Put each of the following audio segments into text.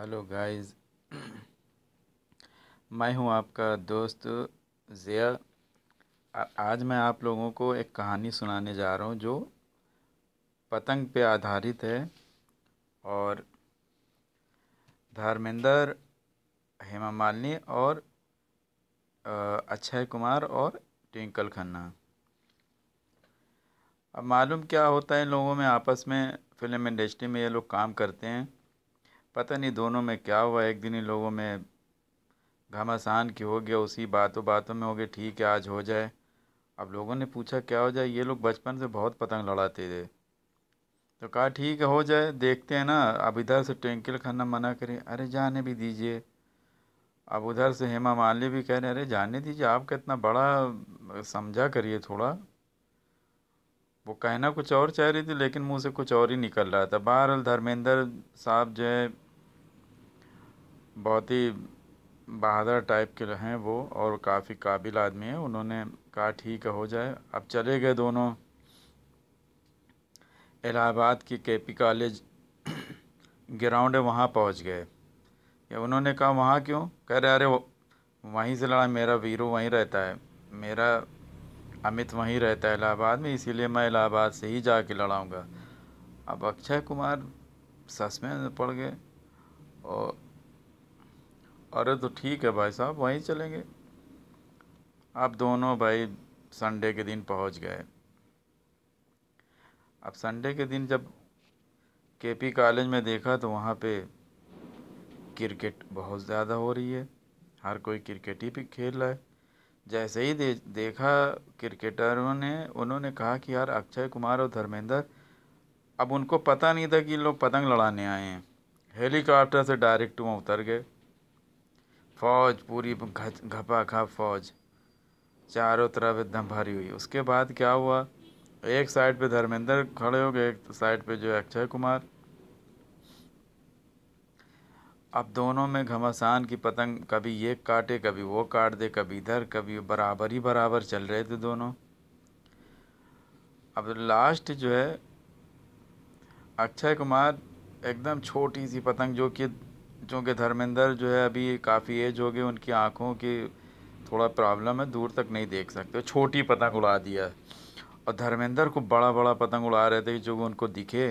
hello guys मैं हूं आपका दोस्त ज़िया आज मैं आप लोगों को एक कहानी सुनाने जा रहा हूं जो पतंग पे आधारित है और धर्मेंद्र हेमा मालिनी और अक्षय कुमार और ट्विंकल खन्ना अब मालूम क्या होता है इन लोगों में आपस में फिल्म इंडस्ट्री में ये लोग काम करते हैं पता नहीं दोनों में क्या हुआ एक दिन इन लोगों में घमासान की हो गया उसी बातों बातों में हो गया ठीक है आज हो जाए अब लोगों ने पूछा क्या हो जाए ये लोग बचपन से बहुत पतंग लड़ाते थे तो कहा ठीक है हो जाए देखते हैं ना अब इधर से टेंकिल खन्ना मना करें अरे जाने भी दीजिए अब उधर से हेमा मालिनी भी कह रहे अरे जाने दीजिए आपका इतना बड़ा समझा करिए थोड़ा वो कहना कुछ और चाह रही थी लेकिन मुंह से कुछ और ही निकल रहा था बहरहाल धर्मेंद्र साहब जो है बहुत ही बहादुर टाइप के हैं वो और काफ़ी काबिल आदमी है उन्होंने कहा ठीक है हो जाए अब चले गए दोनों इलाहाबाद की पी कॉलेज ग्राउंड है वहाँ पहुँच गए या उन्होंने कहा वहाँ क्यों कह रहे अरे वहीं से लड़ा मेरा वीरू वहीं रहता है मेरा अमित वहीं रहता है इलाहाबाद में इसीलिए मैं इलाहाबाद से ही जा के लड़ाऊँगा अब अक्षय कुमार सस में पड़ गए और अरे तो ठीक है भाई साहब वहीं चलेंगे आप दोनों भाई संडे के दिन पहुंच गए अब संडे के दिन जब केपी कॉलेज में देखा तो वहाँ पे क्रिकेट बहुत ज़्यादा हो रही है हर कोई क्रिकेट ही पे खेल रहा है जैसे ही दे, देखा क्रिकेटरों ने उन्होंने कहा कि यार अक्षय कुमार और धर्मेंद्र अब उनको पता नहीं था कि लोग पतंग लड़ाने आए हैं हेलीकॉप्टर से डायरेक्ट वहाँ उतर गए फौज पूरी घपा घप फौज चारों तरफ एकदम भरी हुई उसके बाद क्या हुआ एक साइड पे धर्मेंद्र खड़े हो गए एक साइड पे जो है अक्षय कुमार अब दोनों में घमासान की पतंग कभी ये काटे कभी वो काट दे कभी इधर कभी बराबर ही बराबर चल रहे थे दोनों अब लास्ट जो है अक्षय कुमार एकदम छोटी सी पतंग जो कि चूँकि धर्मेंद्र जो है अभी काफ़ी एज हो गई उनकी आँखों की थोड़ा प्रॉब्लम है दूर तक नहीं देख सकते छोटी पतंग उड़ा दिया और धर्मेंद्र को बड़ा बड़ा पतंग उड़ा रहे थे जो उनको दिखे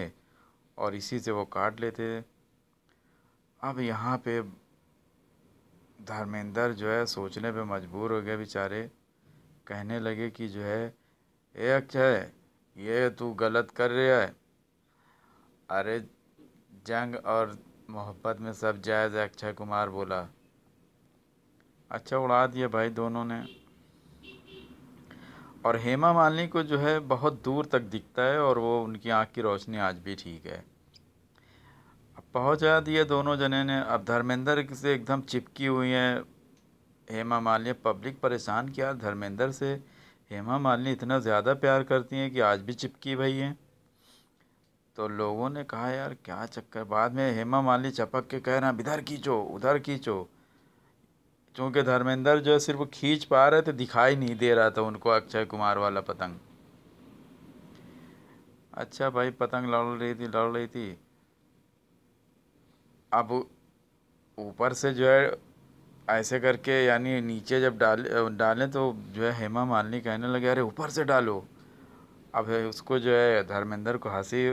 और इसी से वो काट लेते अब यहाँ पे धर्मेंद्र जो है सोचने पे मजबूर हो गए बेचारे कहने लगे कि जो है ये अक्षय ये तू गलत कर रहा है अरे जंग और मोहब्बत में सब जायज़ है अक्षय कुमार बोला अच्छा उड़ा दिया भाई दोनों ने और हेमा मालिनी को जो है बहुत दूर तक दिखता है और वो उनकी आँख की रोशनी आज भी ठीक है जाती दिए दोनों जने ने अब धर्मेंद्र से एकदम चिपकी हुई है हेमा मालिनी पब्लिक परेशान किया धर्मेंद्र से हेमा मालिनी इतना ज़्यादा प्यार करती हैं कि आज भी चिपकी भई हैं तो लोगों ने कहा यार क्या चक्कर बाद में हेमा मालिनी चपक के कह रहा इधर खींचो उधर खींचो चूँकि धर्मेंद्र जो है सिर्फ खींच पा रहे थे दिखाई नहीं दे रहा था उनको अक्षय कुमार वाला पतंग अच्छा भाई पतंग लड़ रही थी लड़ रही थी अब ऊपर से जो है ऐसे करके यानी नीचे जब डाल डालें तो जो है हेमा मालिनी कहने लगे अरे ऊपर से डालो अब उसको जो है धर्मेंद्र को हंसी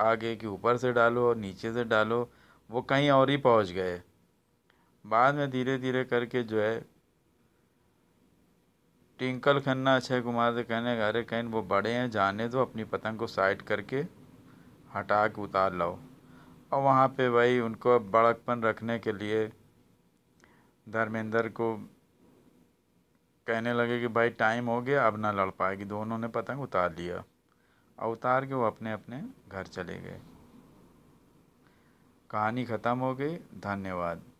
आ गई कि ऊपर से डालो और नीचे से डालो वो कहीं और ही पहुंच गए बाद में धीरे धीरे करके जो है टिंकल खन्ना अक्षय कुमार से कहने अरे कहीं वो बड़े हैं जाने दो अपनी पतंग को साइड करके हटा के उतार लाओ और वहाँ पे वही उनको बड़कपन रखने के लिए धर्मेंद्र को कहने लगे कि भाई टाइम हो गया अब ना लड़ पाएगी दोनों ने पतंग उतार लिया और उतार के वो अपने अपने घर चले गए कहानी ख़त्म हो गई धन्यवाद